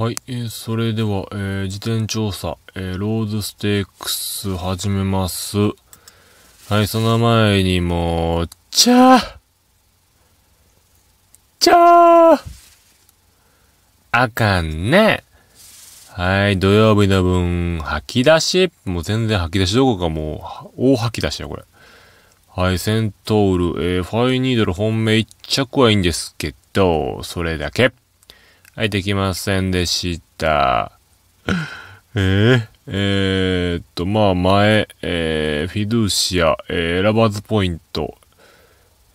はい、えー、それでは、えー、事前調査、えー、ローズステークス始めます。はい、その前にもう、ちゃーちゃーあかんね。はい、土曜日の分、吐き出し。もう全然吐き出しどこかもう、大吐き出しや、これ。はい、セントール、えー、ファイニードル本命一着はいいんですけど、それだけ。はい、できませんでした。えー、えー、っと、まあ、前、えー、フィドゥーシア、えー、ラバーズポイント、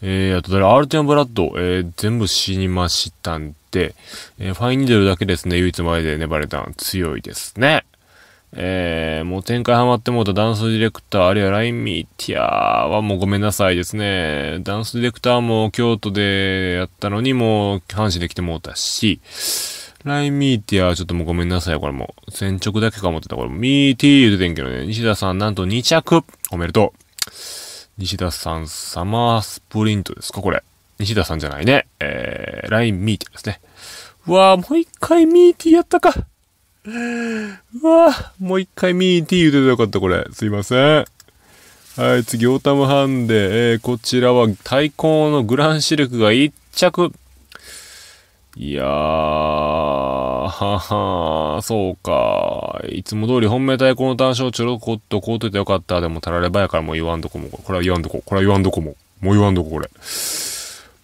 えー、あとアルティアンブラッド、えー、全部死にましたんで、えー、ファインニードルだけですね、唯一前で粘れたの強いですね。えー、もう展開ハマってもうたダンスディレクター、あるいはラインミーティアはもうごめんなさいですね。ダンスディレクターも京都でやったのにもう阪神で来てもうたし、ラインミーティアちょっともうごめんなさい。これもう先直だけか思ってた。これミーティー出てんけどね。西田さんなんと2着おめでとう。西田さんサマースプリントですかこれ。西田さんじゃないね。えー、ラインミーティアですね。うわぁ、もう一回ミーティーやったか。うわもう一回ミーティー言うてよかった、これ。すいません。はい、次、オータムハンデ。えー、こちらは、対抗のグランシルクが1着。いやー、ははそうか。いつも通り本命対抗の単勝ちょろこっとこうといてよかった。でも、たらればやからもう言わんとこも。これは言わんとこ。これは言わんとこも。もう言わんとこ、これ。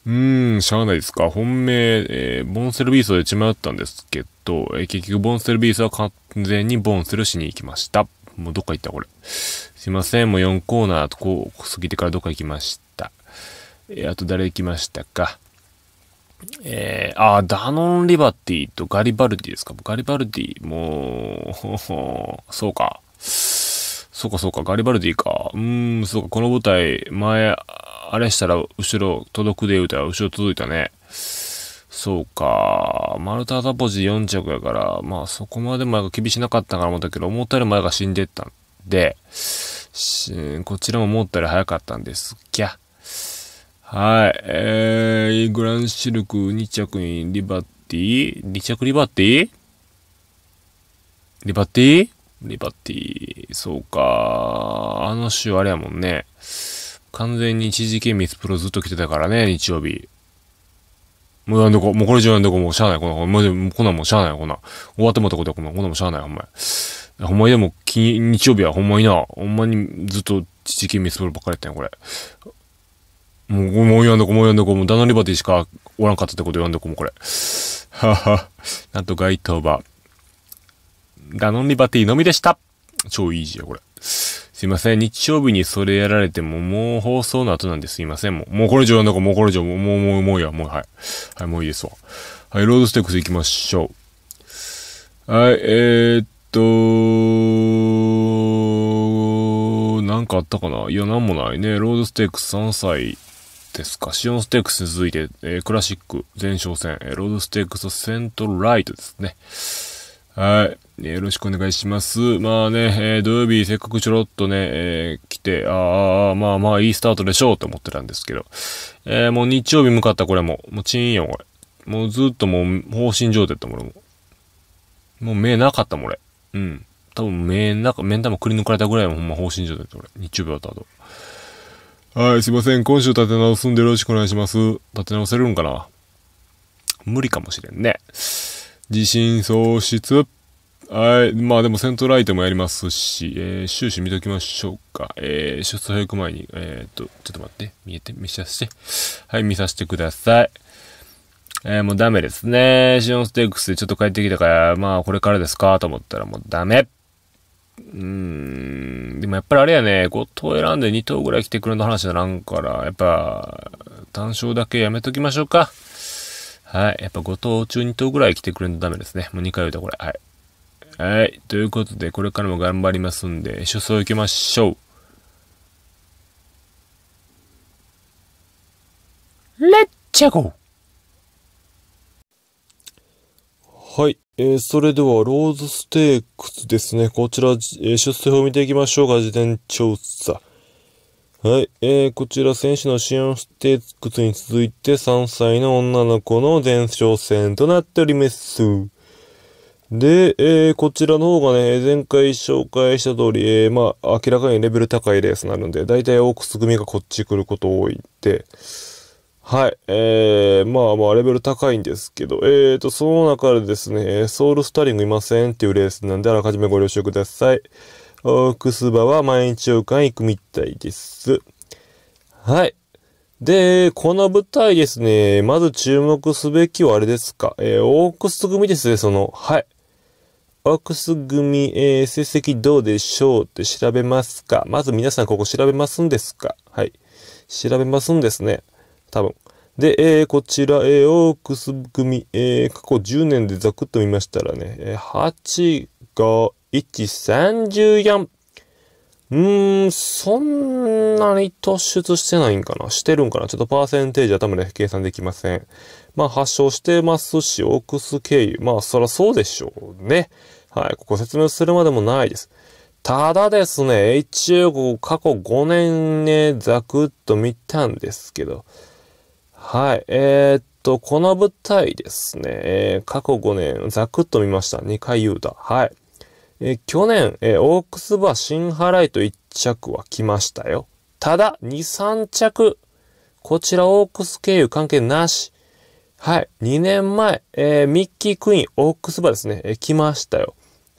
うーん、しゃあないですか。本命、えー、ボンセルビーストで血迷ったんですけど、えー、結局ボンセルビーストは完全にボンセルしに行きました。もうどっか行ったこれ。すいません、もう4コーナーとこう、過ぎてからどっか行きました。えー、あと誰行きましたか。えー、あ、ダノン・リバティとガリバルディですか。ガリバルディ、もう、ほ ほそうか。そうかそうか、ガリバルディか。うーん、そうか、この舞台、前、あれしたら後ろ届くで言うたら後ろ届いたね。そうか。マルタ・タポジ4着やから、まあそこまで前が厳しなかったから思ったけど、思ったより前が死んでったんで、こちらも思ったより早かったんですきゃ。はい。えー、グランシルク2着にリバッティ ?2 着リバッティリバッティリバッティそうか。あの週あれやもんね。完全に一時期ミスプロずっと来てたからね、日曜日。もうやんどこ、もうこれ以上やんどこ、もうしゃあない、こんな、もうこんなもうしゃあない、こんな。終わってもったことはこんな、こんなもしゃあない、ほんまに。ほんまにでも、日曜日はほんまにな、ほんまにずっと時期ミスプロばっかりやったんや、これ。もう、もうやんどこ、もうやんどこ、もうダノリバティしかおらんかったってことやんどこもこれ。はは。なんと該当馬。ダノンリバティのみでした。超イージーや、これ。すいません。日曜日にそれやられても、もう放送の後なんですいません。もう、もうこれ以上やんだか、もうこれ以上、もう、もう、もう、もういいや、もう、はい。はい、もういいですわ。はい、ロードステックス行きましょう。はい、えー、っと、なんかあったかないや、なんもないね。ロードステークス3歳ですか。シオンステークス続いて、えー、クラシック前哨戦、えー、ロードステークスセントライトですね。はい。ね、よろしくお願いします。まあね、えー、土曜日せっかくちょろっとね、えー、来て、ああ、まあまあいいスタートでしょうと思ってたんですけど、えー、もう日曜日向かったこれも、もうチーンよこれ。もうずっともう放心状態だったもん俺も。もう目なかったもん俺。うん。多分目なんか、目玉くり抜かれたぐらいもほんま放心状態だった俺。日曜日だった後。はい、すいません。今週立て直すんでよろしくお願いします。立て直せるんかな無理かもしれんね。地震喪失。はい。まあでも、セントライトもやりますし、えー、終始見ときましょうか。えー、出早く前に、えー、っと、ちょっと待って、見えて、見させて。はい、見させてください。えー、もうダメですね。シオンステークスでちょっと帰ってきたから、まあこれからですかと思ったらもうダメ。うーん。でもやっぱりあれやね、5頭選んで2頭ぐらい来てくれの話だ。なんから、やっぱ、単勝だけやめときましょうか。はい。やっぱ5頭中2頭ぐらい来てくれんとダメですね。もう2回言うたこれ。はい。はい。ということで、これからも頑張りますんで、出走行きましょう。レッチャゴはい。えー、それでは、ローズステークスですね。こちら、えー、出世表を見ていきましょうか。事前調査。はい。えー、こちら、選手のシオンステークスに続いて、3歳の女の子の前哨戦となっております。で、えー、こちらの方がね、前回紹介した通り、えー、まあ、明らかにレベル高いレースになるんで、大体オークス組がこっち来ること多いって、はい、えー、まあまあ、レベル高いんですけど、えーと、その中でですね、ソウルスタリングいませんっていうレースなんで、あらかじめご了承ください。オークス場は毎日王冠行くみたいです。はい。で、この舞台ですね、まず注目すべきはあれですか、えー、オークス組ですね、その、はい。ワークス組、えー、成績どうでしょうって調べますかまず皆さんここ調べますんですかはい。調べますんですね。多分。で、えー、こちら、えー、オークス組、えー、過去10年でザクッと見ましたらね、えー、8、5、1、34。うーん、そんなに突出してないんかなしてるんかなちょっとパーセンテージ頭で計算できません。まあ、発症してますし、オークス経由。まあ、そらそうでしょうね。はい、ここ説明するまでもないです。ただですね、一応過去5年ね、ザクッと見たんですけど、はい、えー、っと、この舞台ですね、えー、過去5年、ザクッと見ました。2回言うた。はい。えー、去年、えー、オークスバー新払いと1着は来ましたよ。ただ、2、3着。こちらオークス経由関係なし。はい。2年前、えー、ミッキークイーン、オークスバーですね、え来ましたよ。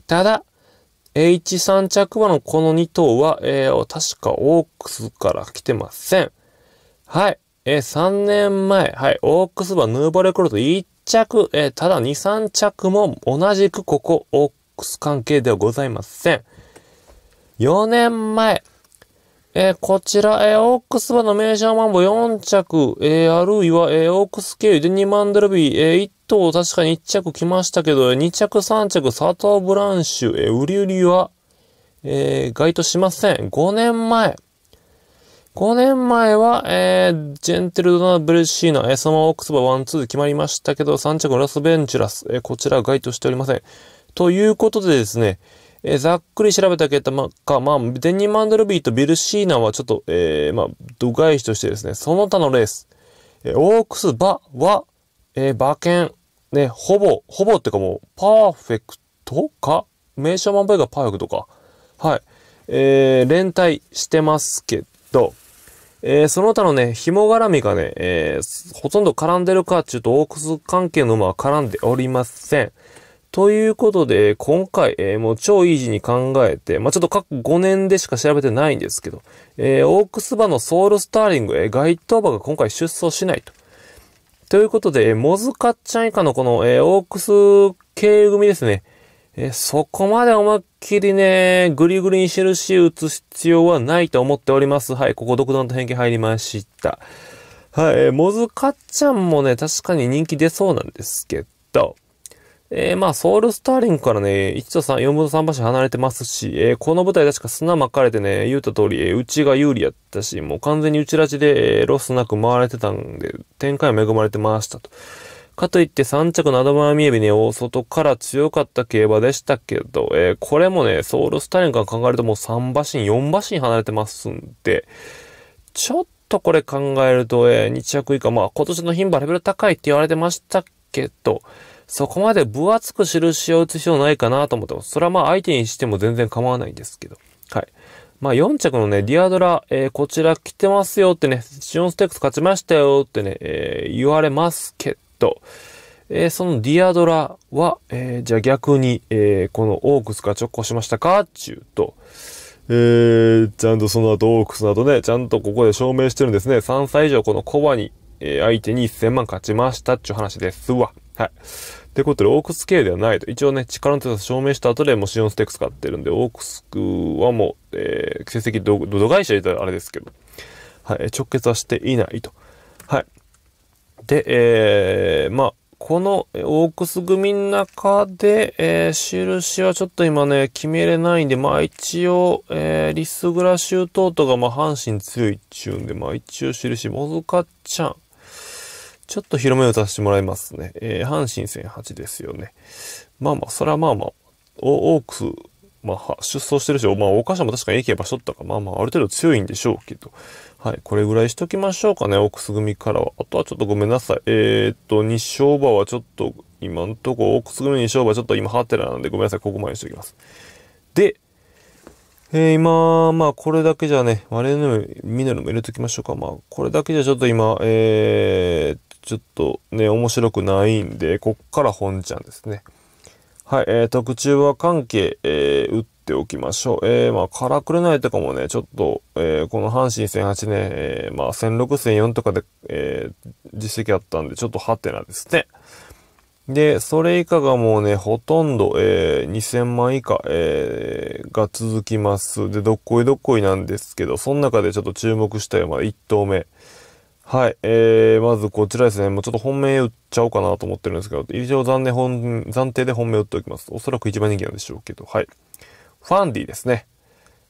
ただ、H3 着馬のこの2頭は、えー、確かオークスから来てません。はい。えー、3年前、はい、オークスバーヌーバレクロート1着、えー、ただ2、3着も同じくここ、オーックス関係ではございません。4年前、えー、こちら、えー、オークス馬の名ーマンボ4着、えー、あるいは、えー、オークス経由で2万ドルビー、えー、1頭確かに1着来ましたけど、2着3着、サトーブランシュ、えー、ウリ売は、えー、該当しません。5年前。5年前は、えー、ジェンテルドナ・ブレッシーナ、えー、そのままオークスバ1-2で決まりましたけど、3着ラス・ベンチュラス、えー、こちら該当しておりません。ということでですね、えー、ざっくり調べた結果、まあ、まあ、デニマンドルビーとビルシーナはちょっと、えー、まあ、度外視としてですね、その他のレース、えー、オークス、バは、えー、馬券、ね、ほぼ、ほぼってかもう、パーフェクトか名称万倍がパーフェクトか。はい。えー、連帯してますけど、えー、その他のね、紐絡みがね、えー、ほとんど絡んでるかっていうと、オークス関係の馬は絡んでおりません。ということで、今回、えー、もう超イージーに考えて、まあ、ちょっと過去5年でしか調べてないんですけど、えー、オークスバのソウルスターリング、えー、該当馬が今回出走しないと。ということで、えー、モズカッチャン以下のこの、えー、オークス経組ですね。えー、そこまで思いっきりね、ぐりぐりに印打つ必要はないと思っております。はい、ここ独断と偏見入りました。はい、えー、モズカッチャンもね、確かに人気出そうなんですけど、えー、まあ、ソウルスターリングからね、1と3、4分の3橋離れてますし、えー、この舞台確か砂巻かれてね、言うた通り、えー、うちが有利やったし、もう完全にうちらちで、えー、ロスなく回れてたんで、展開は恵まれてましたと。かといって3着のアドバーミエビね、大外から強かった競馬でしたけど、えー、これもね、ソウルスターリングから考えるともう3馬身、4馬身離れてますんで、ちょっとこれ考えると、えー、2着以下、まあ今年の牝馬レベル高いって言われてましたけど、そこまで分厚く印を打つ必要ないかなと思ってます。それはまあ相手にしても全然構わないんですけど。はい。まあ4着のね、ディアドラ、えー、こちら来てますよってね、シオンステークス勝ちましたよってね、えー、言われますけど、えー、そのディアドラは、えー、じゃあ逆に、えー、このオークスが直行しましたかっていうと、えー、ちゃんとその後オークスなどね、ちゃんとここで証明してるんですね。3歳以上このコバに、えー、相手に1000万勝ちましたっていう話ですわ。はい。ってことで、オークス系ではないと。一応ね、力の強さ証明した後でもうシオンステックス買ってるんで、オークスはもう、えー、成績度度外視は言ったらあれですけど、はい、直結はしていないと。はい。で、えー、まあ、このオークス組の中で、えー、印はちょっと今ね、決めれないんで、まあ一応、えー、リスグラシュートートがまあ阪神強いっちゅうんで、まあ一応印、モズカちゃん。ちょっと広めを出してもらいますね。えー、阪神戦8ですよね。まあまあ、それはまあまあ、オークス、まあ、出走してるし、まあ、大社も確かに駅や場所ったか、まあまあ、ある程度強いんでしょうけど。はい、これぐらいしときましょうかね、オークス組からは。あとはちょっとごめんなさい。えー、っと、日勝馬はちょっと、今んとこ、オークス組日勝馬ちょっと今、ハテナなんで、ごめんなさい、ここまでにしときます。で、えー、今、まあ、これだけじゃね、我々のミネルも入れときましょうか。まあ、これだけじゃちょっと今、えー、ちょっとね、面白くないんで、こっから本ちゃんですね。はい、えー、特注は関係、えー、打っておきましょう。えー、まあ、カラクレないとかもね、ちょっと、えー、この阪神戦8ね、えー、まあ、戦6、戦4とかで、えー、実績あったんで、ちょっとハテナですね。で、それ以下がもうね、ほとんど、えー、2000万以下、えー、が続きます。で、どっこいどっこいなんですけど、その中でちょっと注目したい、まあ、1投目。はい、えー、まずこちらですね、もうちょっと本命打っちゃおうかなと思ってるんですけど、一応残念本暫定で本命打っておきます。おそらく一番人気なんでしょうけど、はい。ファンディですね。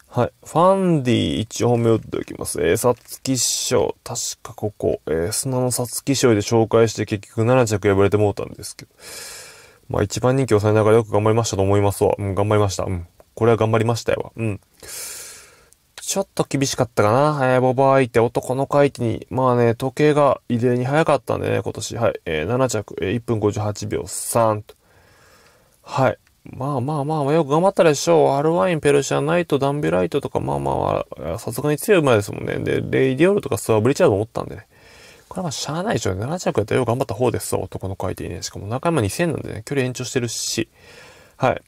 はい。ファンディ一応本命打っておきます。えー、サツキ師確かここ、えー、砂のサツキ師で紹介して結局7着破れてもうたんですけど、まあ一番人気を抑えながらよく頑張りましたと思いますわ。うん、頑張りました。うん。これは頑張りましたよ。うん。ちょっと厳しかったかな。えー、ボバー相手、男の子相手に、まあね、時計が異例に早かったんでね、今年。はい。えー、7着、えー、1分58秒3と。はい。まあまあまあ、よく頑張ったでしょう。アルワイン、ペルシャ、ナイト、ダンビライトとか、まあまあ、さすがに強い馬ですもんね。で、レイディオールとかスワブリチャード持ったんでね。これはまあ、しゃあないでしょうね。7着やったらよく頑張った方ですわ、男の子相手にね。しかも中山2000なんでね、距離延長してるし。はい。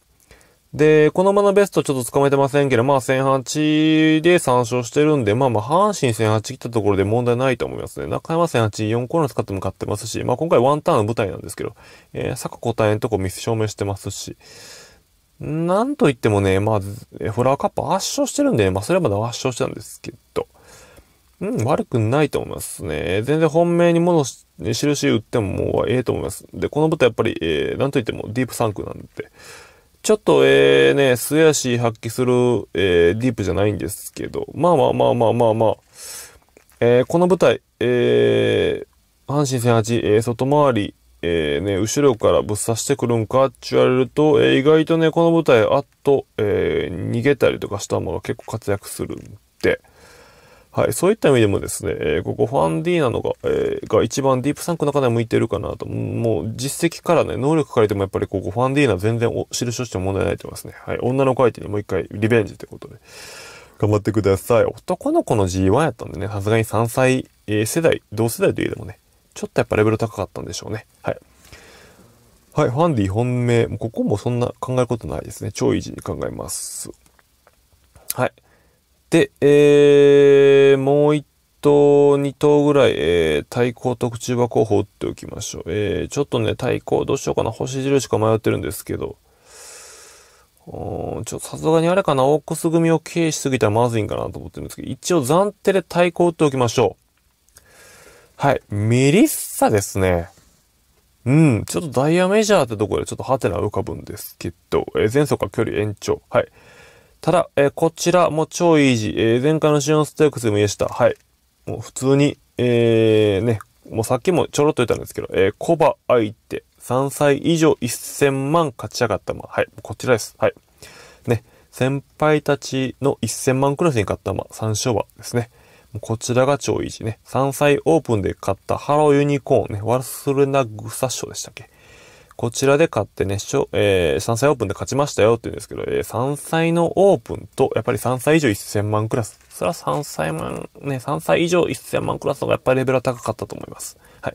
で、このままベストちょっと掴めてませんけど、まあ1008で参照してるんで、まあまあ阪神1008来たところで問題ないと思いますね。中山1008、4コーナー使っても勝ってますし、まあ今回ワンターンの舞台なんですけど、えー、坂答えんとこミス証明してますし、なんといってもね、まあ、フラーカップ圧勝してるんで、まあそれはまだ圧勝したんですけど、うん、悪くないと思いますね。全然本命に戻し、印打ってももうええと思います。で、この舞台やっぱり、えー、なんといってもディープサンクなんで、ちょっとええね、素足発揮する、えー、ディープじゃないんですけど、まあまあまあまあまあまあ、えー、この舞台、えー、阪神戦8、えー、外回り、えー、ね、後ろからぶっ刺してくるんかって言われると、えー、意外とね、この舞台、あっと、えー、逃げたりとかしたものが結構活躍するんで、はい、そういった意味でもですね、えー、ここファンディーナのが、えー、が一番ディープサンクの中で向いてるかなと、もう実績からね、能力借りてもやっぱりここファンディーナ全然お印として問題ないと思いますね。はい、女の子相手にもう一回リベンジということで、頑張ってください。男の子の G1 やったんでね、さすがに3歳、えー、世代、同世代といえどもね、ちょっとやっぱレベル高かったんでしょうね。はい。はい、ファンディ本命、ここもそんな考えることないですね。超イージーに考えます。はい。で、えー、もう1頭、2頭ぐらい、えー、対抗特注箱候補打っておきましょう。えー、ちょっとね、対抗どうしようかな。星印か迷ってるんですけど。ちょっとさすがにあれかな、オークス組を軽視しすぎたらまずいんかなと思ってるんですけど、一応暫定で対抗打っておきましょう。はい、メリッサですね。うん、ちょっとダイヤメジャーってとこでちょっとハテナ浮かぶんですけど、えー、前走か距離延長。はい。ただ、えー、こちらも超イージー。えー、前回のシオンステークスでも言いました。はい。もう普通に、えー、ね、もうさっきもちょろっと言ったんですけど、えー、コバ相手、3歳以上1000万勝ち上がった馬。はい。こちらです。はい。ね。先輩たちの1000万クラスに勝った馬、3勝馬ですね。こちらが超イージーね。3歳オープンで勝ったハローユニコーンね。ワルスルナグサ賞でしたっけこちらで買ってね、えー、3歳オープンで勝ちましたよって言うんですけど、えー、3歳のオープンと、やっぱり3歳以上1000万クラス。それは3歳万、ね、3歳以上1000万クラスの方がやっぱりレベルは高かったと思います。はい。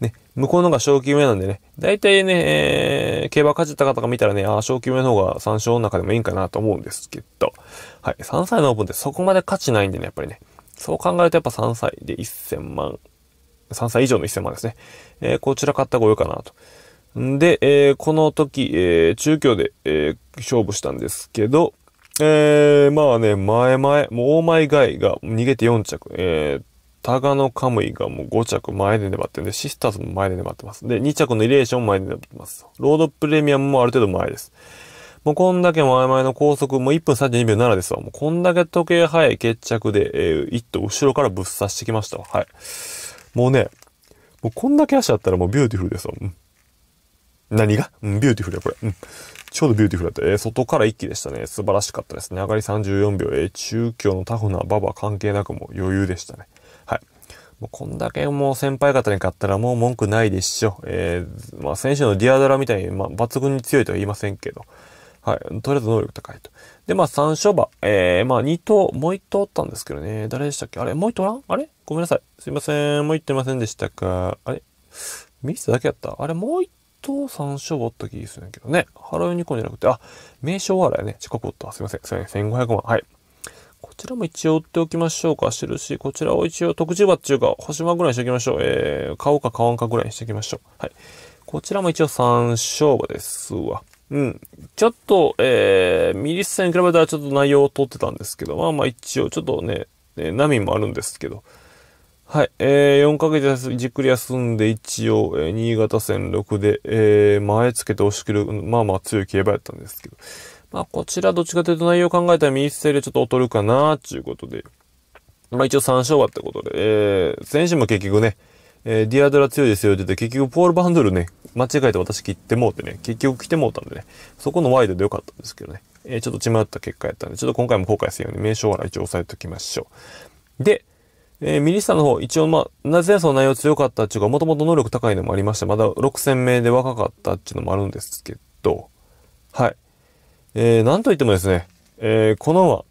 ね、向こうの方が賞金上なんでね、大体ね、えー、競馬勝ちた方が見たらね、ああ、賞金上の方が3勝の中でもいいんかなと思うんですけど、はい。3歳のオープンってそこまで価値ないんでね、やっぱりね。そう考えるとやっぱ3歳で1000万、3歳以上の1000万ですね。えー、こちら買った方が良いかなと。で、えー、この時、えー、中京で、えー、勝負したんですけど、えー、まあね、前々、もうオーマイガイが逃げて4着、えー、タガノカムイがもう5着前で粘ってるんで、シスターズも前で粘ってます。で、2着のイレーションも前で粘ってます。ロードプレミアムもある程度前です。もうこんだけ前々の高速、もう1分32秒7ですわ。もうこんだけ時計早い決着で、えー、一頭後ろからぶっ刺してきましたわ。はい。もうね、もうこんだけ足あったらもうビューティフルですわ。何がうん、ビューティフルや、これ。うん。ちょうどビューティフルだった。えー、外から一気でしたね。素晴らしかったですね。上がり34秒。えー、中京のタフなババ関係なくも余裕でしたね。はい。もうこんだけもう先輩方に勝ったらもう文句ないでしょ。えー、まあ選手のディアドラみたいに、まあ抜群に強いとは言いませんけど。はい。とりあえず能力高いと。で、まあ3勝馬。えー、まあ2頭、もう1頭おったんですけどね。誰でしたっけあれもう1頭らあれごめんなさい。すいません。もう1ってませんでしたかあれミスだけやったあれもう1と山椒あった気がするんやけどね。払いに行くんじゃなくて、あ、名称笑いね。近くおった。すいません。1500万。はい。こちらも一応売っておきましょうか。印。こちらを一応特注場っていうか、星間ぐらいにしておきましょう。えー、買おうか買わんかぐらいにしておきましょう。はい。こちらも一応山椒場ですわ。うん。ちょっと、えー、ミリスさんに比べたらちょっと内容を取ってたんですけど、まあまあ一応ちょっとね、波もあるんですけど、はい、えー、4ヶ月じっくり休んで、一応、えー、新潟戦6で、えー、前つけて押し切る、まあまあ強い競馬やったんですけど、まあこちらどっちかというと内容考えたら右テリでちょっと劣るかな、ちゅうことで、まあ一応3勝はってことで、えー、選手も結局ね、えー、ディアドラ強いですよって言って、結局ポールバンドルね、間違えて私切ってもうてね、結局来てもうたんでね、そこのワイドでよかったんですけどね、えー、ちょっと血迷った結果やったんで、ちょっと今回も後悔せんように名称は一応押さえておきましょう。で、えー、右下の方、一応まあ、なぜその内容強かったっていうか、もともと能力高いのもありまして、まだ6000名で若かったっていうのもあるんですけど、はい。えー、なんといってもですね、えー、このは、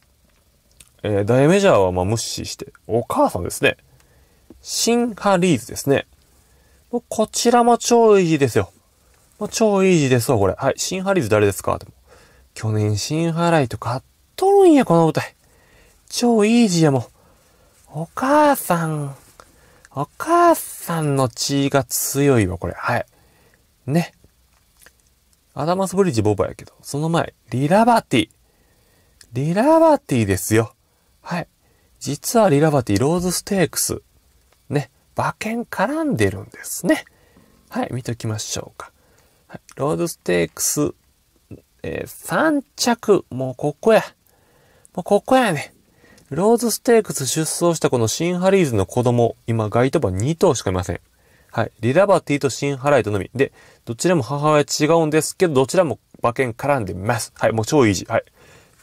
えー、大メジャーはまあ無視して、お母さんですね。シンハリーズですね。こちらも超イージーですよ。ま超イージーですわ、これ。はい。シンハリーズ誰ですか去年シンハライト買っとるんや、この舞台。超イージーや、もん。お母さん、お母さんの血が強いわ、これ。はい。ね。アダマスブリッジボバやけど、その前、リラバティ。リラバティですよ。はい。実はリラバティ、ローズステークス。ね。馬券絡んでるんですね。はい、見ときましょうか。はい、ローズステークス、えー、3着。もうここや。もうここやね。ローズステークス出走したこのシンハリーズの子供、今、該当馬2頭しかいません。はい。リラバティとシンハライトのみ。で、どちらも母親違うんですけど、どちらも馬券絡んでます。はい。もう超イージー。はい。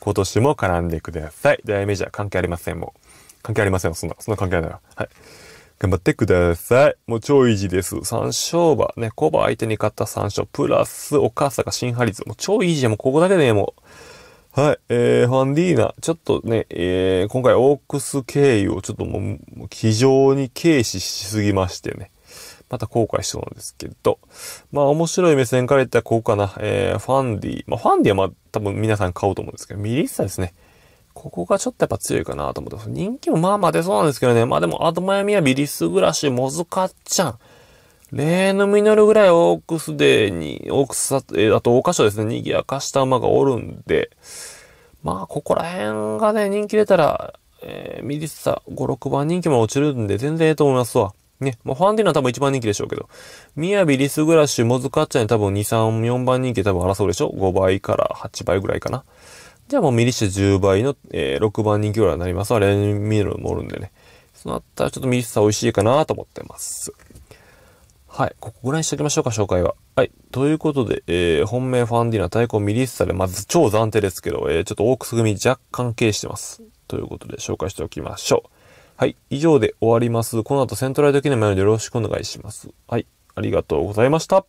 今年も絡んでください。大メジャー関係ありません、もう。関係ありません、そんな。そんな関係ないわ。はい。頑張ってください。もう超イージーです。三勝馬、ね、コバ相手に勝った三勝、プラスお母さんがシンハリーズ。もう超イージーもうここだけで、ね、もう。はい。えー、ファンディーナ、ちょっとね、えー、今回オークス経由をちょっともう、非常に軽視しすぎましてね。また後悔しそうなんですけど。まあ面白い目線から言ったらこうかな。えー、ファンディー。まあファンディーはまあ多分皆さん買おうと思うんですけど、ミリッサですね。ここがちょっとやっぱ強いかなと思ってます。人気もまあまあ出そうなんですけどね。まあでも、アドマヤミやビリス暮らしュ、モズカッチャン。例のノルぐらいオークスデーに、オークス、えあと大箇所ですね、賑やかした馬がおるんで、まあ、ここら辺がね、人気出たら、えー、ミリッサ5、6番人気も落ちるんで、全然ええと思いますわ。ね、まあ、ファンディーナは多分一番人気でしょうけど、みやび、リスグラッシュ、モズカッチャに多分2、3、4番人気多分争うでしょ ?5 倍から8倍ぐらいかな。じゃあもうミリッシュ10倍の、えー、6番人気ぐらいになりますわ。レンミルもおるんでね。そうなったらちょっとミリッサ美味しいかなと思ってます。はい。ここぐらいにしておきましょうか、紹介は。はい。ということで、えー、本命ファンディーナ対抗ミリッサで、まず超暫定ですけど、えー、ちょっとオークス組若干軽してます。ということで、紹介しておきましょう。はい。以上で終わります。この後セントライド記念までよろしくお願いします。はい。ありがとうございました。